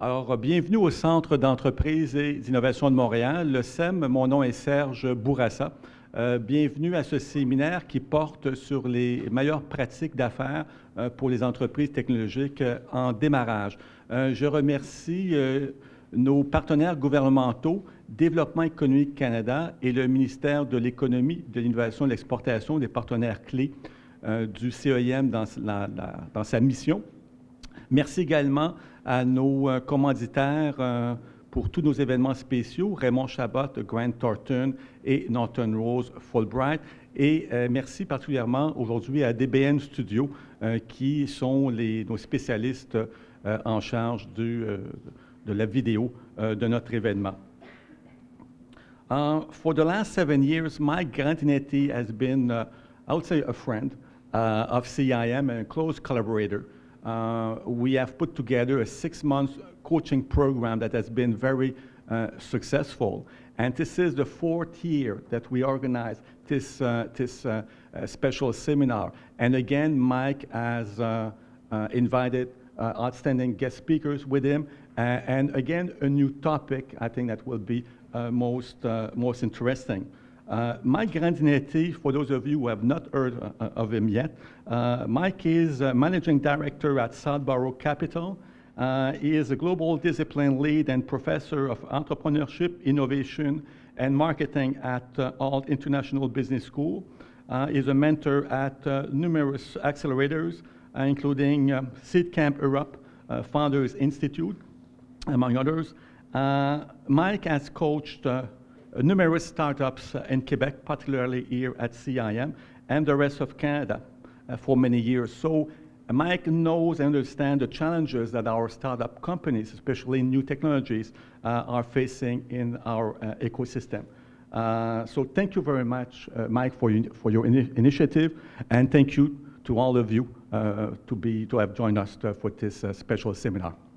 Alors, bienvenue au Centre d'entreprise et d'innovation de Montréal, le CEM. Mon nom est Serge Bourassa. Euh, bienvenue à ce séminaire qui porte sur les meilleures pratiques d'affaires euh, pour les entreprises technologiques euh, en démarrage. je remercie nos partenaires gouvernementaux, Développement économique Canada et le ministère de l'Économie, de l'Innovation et de l'Exportation, des partenaires clés du CEM dans sa mission Merci également à nos euh, commanditaires euh, pour tous nos événements spéciaux, Raymond Chabot, Grant Thornton et Norton Rose Fulbright. Et euh, merci particulièrement aujourd'hui à DBN Studio, qui sont nos spécialistes en charge de la vidéo de notre événement. for the last seven years, my Grantinetti has been, uh, I would say, a friend uh, of CIM and a close collaborator. Uh, we have put together a six-month coaching program that has been very uh, successful. And this is the fourth year that we organize this, uh, this special seminar. And again, Mike has invited outstanding guest speakers with him. and again, a new topic I think that will be most, most interesting. Uh, Mike Grandinetti, for those of you who have not heard uh, of him yet, uh, Mike is managing director at Southborough Capital. Uh, he is a global discipline lead and professor of entrepreneurship, innovation, and marketing at uh, Alt International Business School. Uh, he is a mentor at numerous accelerators, including um, Seed Camp Europe, Founders Institute, among others. Mike has coached numerous startups in Quebec, particularly here at CIM, and the rest of Canada uh, for many years. So Mike knows and understands the challenges that our startup companies, especially new technologies, uh, are facing in our uh, ecosystem. Uh, so thank you very much, uh, Mike, for, you, for your initiative, and thank you to all of you uh, to, be, to have joined us for this special seminar.